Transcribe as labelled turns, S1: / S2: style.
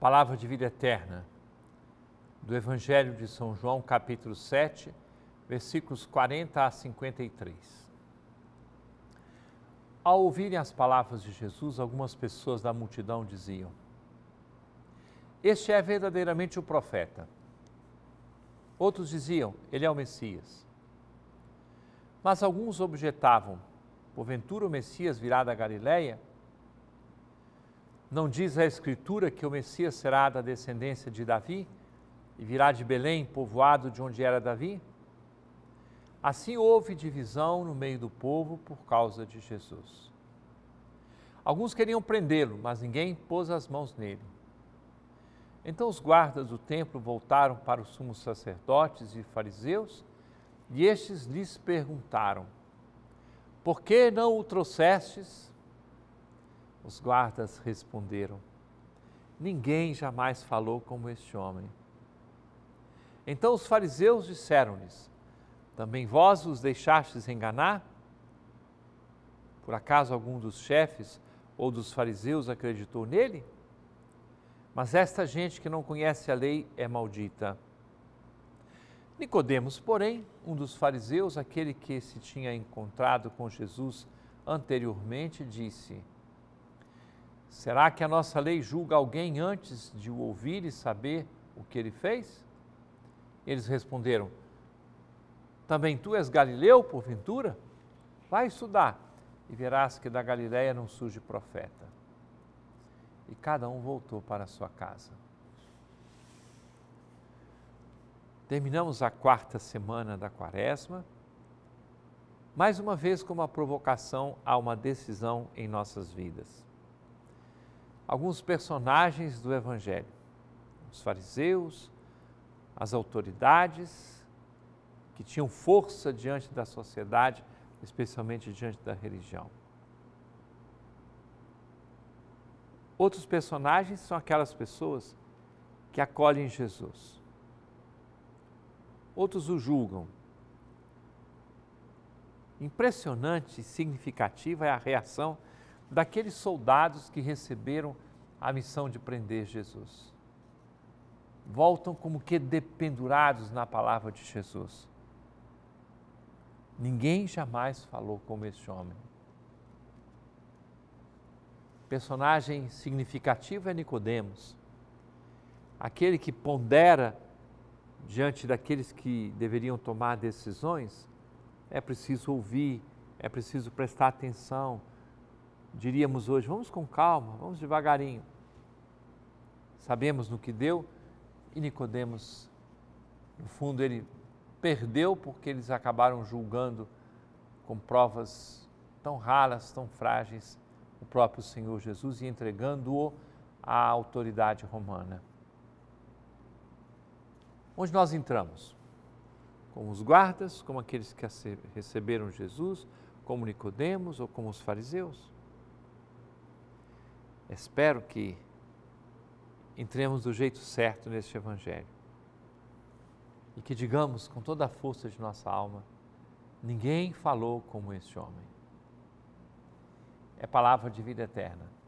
S1: Palavra de vida eterna, do Evangelho de São João, capítulo 7, versículos 40 a 53. Ao ouvirem as palavras de Jesus, algumas pessoas da multidão diziam: Este é verdadeiramente o profeta. Outros diziam: Ele é o Messias. Mas alguns objetavam: Porventura o Messias virá da Galileia? Não diz a Escritura que o Messias será da descendência de Davi e virá de Belém, povoado de onde era Davi? Assim houve divisão no meio do povo por causa de Jesus. Alguns queriam prendê-lo, mas ninguém pôs as mãos nele. Então os guardas do templo voltaram para os sumos sacerdotes e fariseus, e estes lhes perguntaram: Por que não o trouxestes? Os guardas responderam: Ninguém jamais falou como este homem. Então os fariseus disseram-lhes: Também vós os deixastes enganar? Por acaso algum dos chefes ou dos fariseus acreditou nele? Mas esta gente que não conhece a lei é maldita. Nicodemos, porém, um dos fariseus, aquele que se tinha encontrado com Jesus anteriormente, disse: Será que a nossa lei julga alguém antes de o ouvir e saber o que ele fez? Eles responderam: Também tu és Galileu, porventura? Vai estudar e verás que da Galiléia não surge profeta. E cada um voltou para sua casa. Terminamos a quarta semana da quaresma, mais uma vez com uma provocação a uma decisão em nossas vidas alguns personagens do Evangelho: os fariseus, as autoridades, que tinham força diante da sociedade, especialmente diante da religião. Outros personagens são aquelas pessoas que acolhem Jesus. Outros o julgam. Impressionante e significativa é a reação daqueles soldados que receberam a missão de prender Jesus. Voltam como que dependurados na palavra de Jesus. Ninguém jamais falou como este homem. Personagem significativo é Nicodemos, aquele que pondera diante daqueles que deveriam tomar decisões, é preciso ouvir, é preciso prestar atenção, diríamos hoje, vamos com calma, vamos devagarinho. Sabemos no que deu e Nicodemos, no fundo, ele perdeu porque eles acabaram julgando com provas tão raras, tão frágeis, o próprio Senhor Jesus e entregando-o à autoridade romana. Onde nós entramos? Como os guardas, como aqueles que receberam Jesus, como Nicodemos ou como os fariseus? Espero que entremos do jeito certo neste Evangelho e que digamos com toda a força de nossa alma: ninguém falou como este homem. É palavra de vida eterna.